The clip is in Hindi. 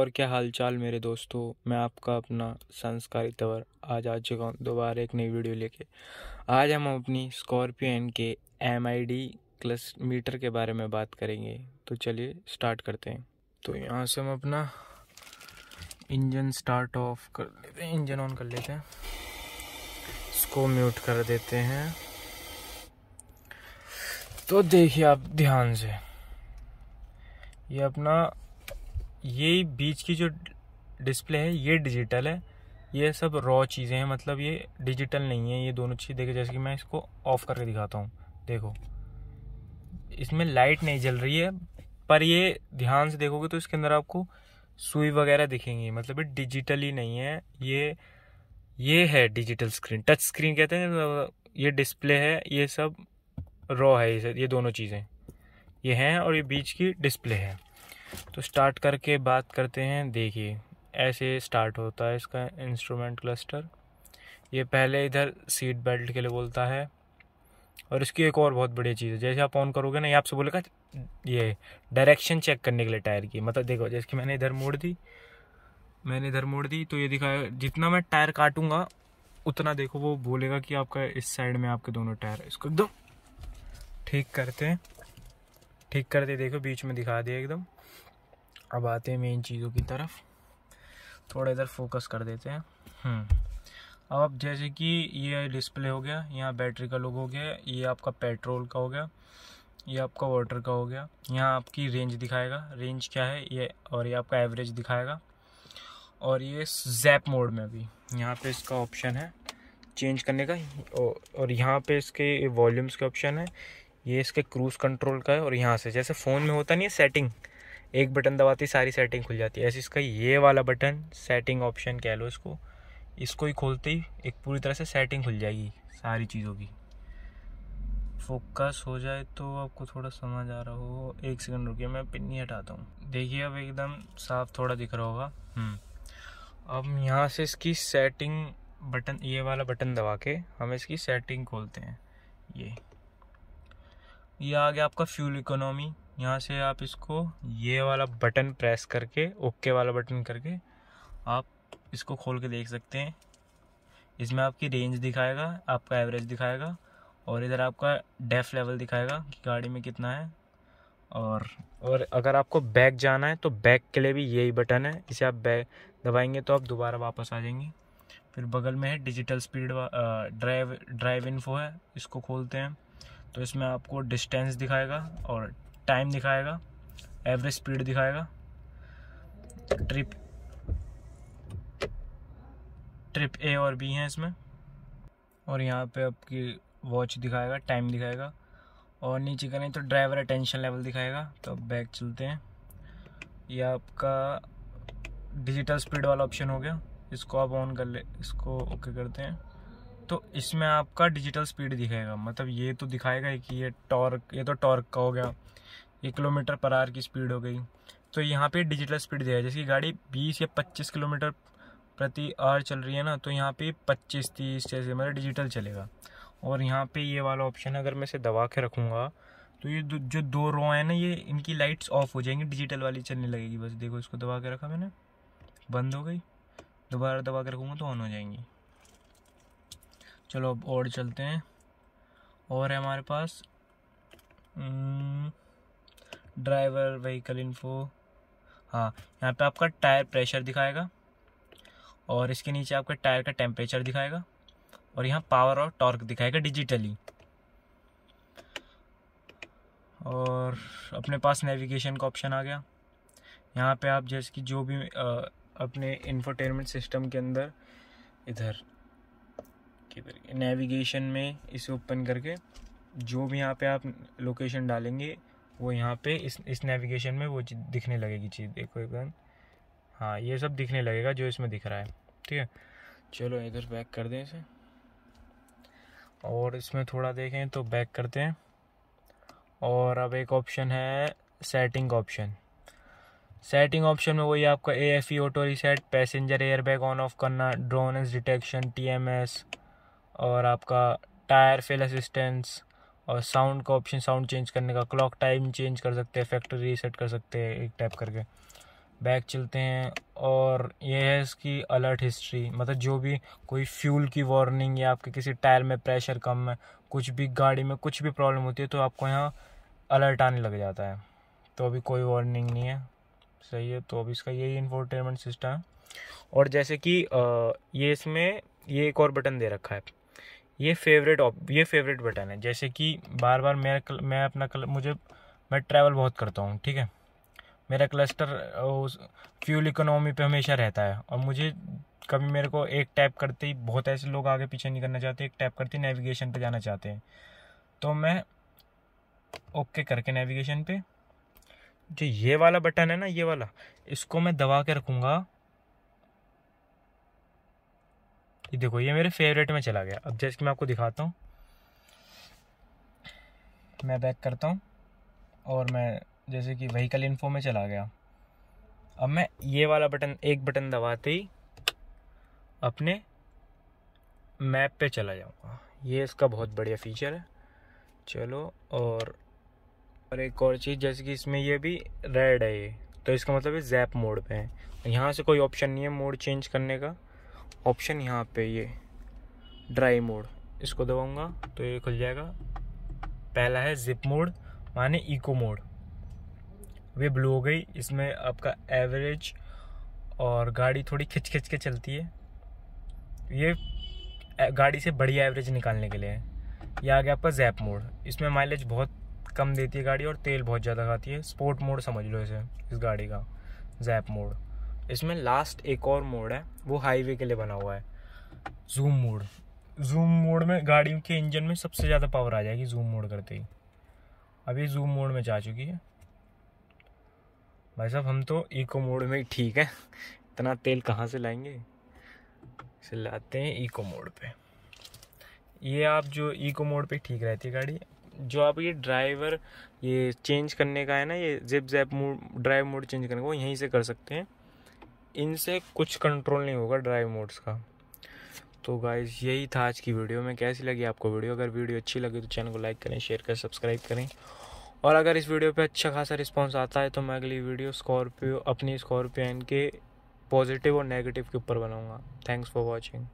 और क्या हालचाल मेरे दोस्तों मैं आपका अपना संस्कारी तवर आज आ चुका हूँ दोबारा एक नई वीडियो लेके आज हम अपनी स्कॉर्पियो एन के M I D cluster meter के बारे में बात करेंगे तो चलिए स्टार्ट करते हैं तो यहाँ से हम अपना इंजन स्टार्ट ऑफ कर लेते हैं इंजन ऑन कर लेते हैं इसको म्यूट कर देते हैं तो देखिए आप ध्यान से ये अपना ये बीच की जो डिस्प्ले है ये डिजिटल है ये सब रॉ चीज़ें हैं मतलब ये डिजिटल नहीं है ये दोनों चीज़ देखे जैसे कि मैं इसको ऑफ़ करके दिखाता हूँ देखो इसमें लाइट नहीं जल रही है पर ये ध्यान से देखोगे तो इसके अंदर आपको सुई वगैरह दिखेंगी मतलब ये डिजिटल ही नहीं है ये ये है डिजिटल स्क्रीन टच स्क्रीन कहते हैं मतलब ये डिस्प्ले है ये सब रॉ है ये ये दोनों चीज़ें ये हैं और ये बीच की डिस्प्ले है तो स्टार्ट करके बात करते हैं देखिए ऐसे स्टार्ट होता है इसका इंस्ट्रूमेंट क्लस्टर ये पहले इधर सीट बेल्ट के लिए बोलता है और इसकी एक और बहुत बढ़िया चीज़ है जैसे आप ऑन करोगे ना ये आपसे बोलेगा ये डायरेक्शन चेक करने के लिए टायर की मतलब देखो जैसे कि मैंने इधर मोड़ दी मैंने इधर मोड़ दी तो ये दिखाया जितना मैं टायर काटूंगा उतना देखो वो बोलेगा कि आपका इस साइड में आपके दोनों टायर इसको एकदम ठीक करते हैं ठीक करते देखो बीच में दिखा दिया एकदम अब आते हैं मेन चीज़ों की तरफ थोड़ा इधर फोकस कर देते हैं हम्म। अब जैसे कि ये डिस्प्ले हो गया यहाँ बैटरी का लोग हो गया ये आपका पेट्रोल का हो गया ये आपका वाटर का हो गया यहाँ आपकी रेंज दिखाएगा रेंज क्या है ये और ये आपका एवरेज दिखाएगा और ये जैप मोड में भी यहाँ पे इसका ऑप्शन है चेंज करने का और यहाँ पे इसके वॉल्यूम्स का ऑप्शन है ये इसके क्रूज़ कंट्रोल का है और यहाँ से जैसे फ़ोन में होता नहीं है सेटिंग एक बटन दबाते सारी सेटिंग खुल जाती है ऐसे इसका ये वाला बटन सेटिंग ऑप्शन कह लो इसको इसको ही खोलते ही एक पूरी तरह से सेटिंग खुल जाएगी सारी चीज़ों की फोकस हो जाए तो आपको थोड़ा समझ आ रहा हो एक सेकंड रुकिए मैं पिन नहीं हटाता हूँ देखिए अब एकदम साफ थोड़ा दिख रहा होगा हम्म। अब यहाँ से इसकी सेटिंग बटन ये वाला बटन दबा के हम इसकी सेटिंग खोलते हैं ये ये आ गया आपका फ्यूल इकोनॉमी यहाँ से आप इसको ये वाला बटन प्रेस करके ओके वाला बटन करके आप इसको खोल के देख सकते हैं इसमें आपकी रेंज दिखाएगा आपका एवरेज दिखाएगा और इधर आपका डेफ लेवल दिखाएगा कि गाड़ी में कितना है और और अगर आपको बैक जाना है तो बैक के लिए भी यही बटन है इसे आप बैक दबाएंगे तो आप दोबारा वापस आ जाएंगे फिर बगल में है digital speed drive drive info है इसको खोलते हैं तो इसमें आपको डिस्टेंस दिखाएगा और टाइम दिखाएगा एवरेज स्पीड दिखाएगा ट्रिप ट्रिप ए और बी हैं इसमें और यहाँ पे आपकी वॉच दिखाएगा टाइम दिखाएगा और नीचे करें तो ड्राइवर अटेंशन लेवल दिखाएगा तो अब बैक चलते हैं यह आपका डिजिटल स्पीड वाला ऑप्शन हो गया इसको आप ऑन कर ले इसको ओके करते हैं तो इसमें आपका डिजिटल स्पीड दिखेगा मतलब ये तो दिखाएगा कि ये टॉर्क ये तो टॉर्क का हो गया ये किलोमीटर पर आर की स्पीड हो गई तो यहाँ पे डिजिटल स्पीड दिया है जैसे गाड़ी 20 या 25 किलोमीटर प्रति आवर चल रही है ना तो यहाँ पे 25 30 जैसे मतलब डिजिटल चलेगा और यहाँ पे ये वाला ऑप्शन अगर मैं इसे दबा के रखूँगा तो ये जो दो रो हैं ना ये इनकी लाइट्स ऑफ हो जाएंगी डिजिटल वाली चलने लगेगी बस देखो इसको दबा के रखा मैंने बंद हो गई दोबारा दबा के रखूँगा तो ऑन हो जाएंगी चलो अब और चलते हैं और है हमारे पास ड्राइवर व्हीकल इन्फो हाँ यहाँ पे आपका टायर प्रेशर दिखाएगा और इसके नीचे आपका टायर का टेम्परेचर दिखाएगा और यहाँ पावर और टॉर्क दिखाएगा डिजिटली और अपने पास नेविगेशन का ऑप्शन आ गया यहाँ पे आप जैसे कि जो भी आ, अपने इंफोटेनमेंट सिस्टम के अंदर इधर किधर नेविगेशन में इसे ओपन करके जो भी यहाँ पे आप लोकेशन डालेंगे वो यहाँ पे इस इस नेविगेशन में वो दिखने लगेगी चीज़ देखो एकदम हाँ ये सब दिखने लगेगा जो इसमें दिख रहा है ठीक है चलो इधर बैक कर दें इसे और इसमें थोड़ा देखें तो बैक करते हैं और अब एक ऑप्शन है सेटिंग ऑप्शन सेटिंग ऑप्शन में वही आपका A F E auto reset passenger airbag on off करना drone detection T M S और आपका टायर फेल असिस्टेंस और साउंड का ऑप्शन साउंड चेंज करने का क्लॉक टाइम चेंज कर सकते हैं फैक्ट्री रीसेट कर सकते हैं एक टैप करके बैक चलते हैं और ये है इसकी अलर्ट हिस्ट्री मतलब जो भी कोई फ्यूल की वार्निंग या आपके किसी टायर में प्रेशर कम है कुछ भी गाड़ी में कुछ भी प्रॉब्लम होती है तो आपको यहाँ अलर्ट आने लग जाता है तो अभी कोई वार्निंग नहीं है सही है तो अभी इसका यही इन्फोटेनमेंट सिस्टम है और जैसे कि ये इसमें ये एक और बटन दे रखा है ये फेवरेट ऑप ये फेवरेट बटन है जैसे कि बार बार मैं मैं अपना कल मुझे मैं ट्रैवल बहुत करता हूँ ठीक है मेरा क्लस्टर फ्यूल इकोनॉमी पे हमेशा रहता है और मुझे कभी मेरे को एक टैप करते ही बहुत ऐसे लोग आगे पीछे नहीं करना चाहते एक टैप करते ही नेविगेशन पे जाना चाहते हैं तो मैं ओके करके नेविगेशन पे जो ये वाला बटन है ना ये वाला इसको मैं दबा के रखूँगा ये देखो ये मेरे फेवरेट में चला गया अब जैसे कि मैं आपको दिखाता हूँ मैं बैक करता हूँ और मैं जैसे कि वहीकल इन्फो में चला गया अब मैं ये वाला बटन एक बटन दबाते ही अपने मैप पे चला जाऊँगा ये इसका बहुत बढ़िया फीचर है चलो और और एक और चीज़ जैसे कि इसमें ये भी रेड है ये तो इसका मतलब ये जैप मोड पे है यहाँ से कोई ऑप्शन नहीं है मोड चेंज करने का ऑप्शन यहाँ पे ये ड्राई मोड इसको दबाऊंगा तो ये खुल जाएगा पहला है जिप मोड माने इको मोड वे ब्लू हो गई इसमें आपका एवरेज और गाड़ी थोड़ी खिच खिच के चलती है ये गाड़ी से बढ़िया एवरेज निकालने के लिए है ये आ गया आपका जैप मोड इसमें माइलेज बहुत कम देती है गाड़ी और तेल बहुत ज़्यादा खाती है स्पोर्ट मोड समझ लो इसे इस गाड़ी का जैप मोड इसमें लास्ट एक और मोड है वो हाईवे के लिए बना हुआ है जूम मोड जूम मोड में गाड़ियों के इंजन में सबसे ज़्यादा पावर आ जाएगी जूम मोड करते ही अब ये जूम मोड में जा चुकी है भाई साहब हम तो इको मोड में ही ठीक है इतना तेल कहाँ से लाएंगे इसे लाते हैं इको मोड पे ये आप जो इको मोड पे ठीक रहती है गाड़ी जो आप ये ड्राइवर ये चेंज करने का है ना ये zip zap mode drive mode change करने का वो यहीं से कर सकते हैं इनसे कुछ कंट्रोल नहीं होगा ड्राइव मोड्स का तो गाइज यही था आज की वीडियो में कैसी लगी आपको वीडियो अगर वीडियो अच्छी लगी तो चैनल को लाइक करें शेयर करें सब्सक्राइब करें और अगर इस वीडियो पे अच्छा खासा रिस्पांस आता है तो मैं अगली वीडियो स्कॉर्पियो अपनी स्कॉर्पियो के पॉजिटिव और नेगेटिव के ऊपर बनाऊँगा थैंक्स फॉर वॉचिंग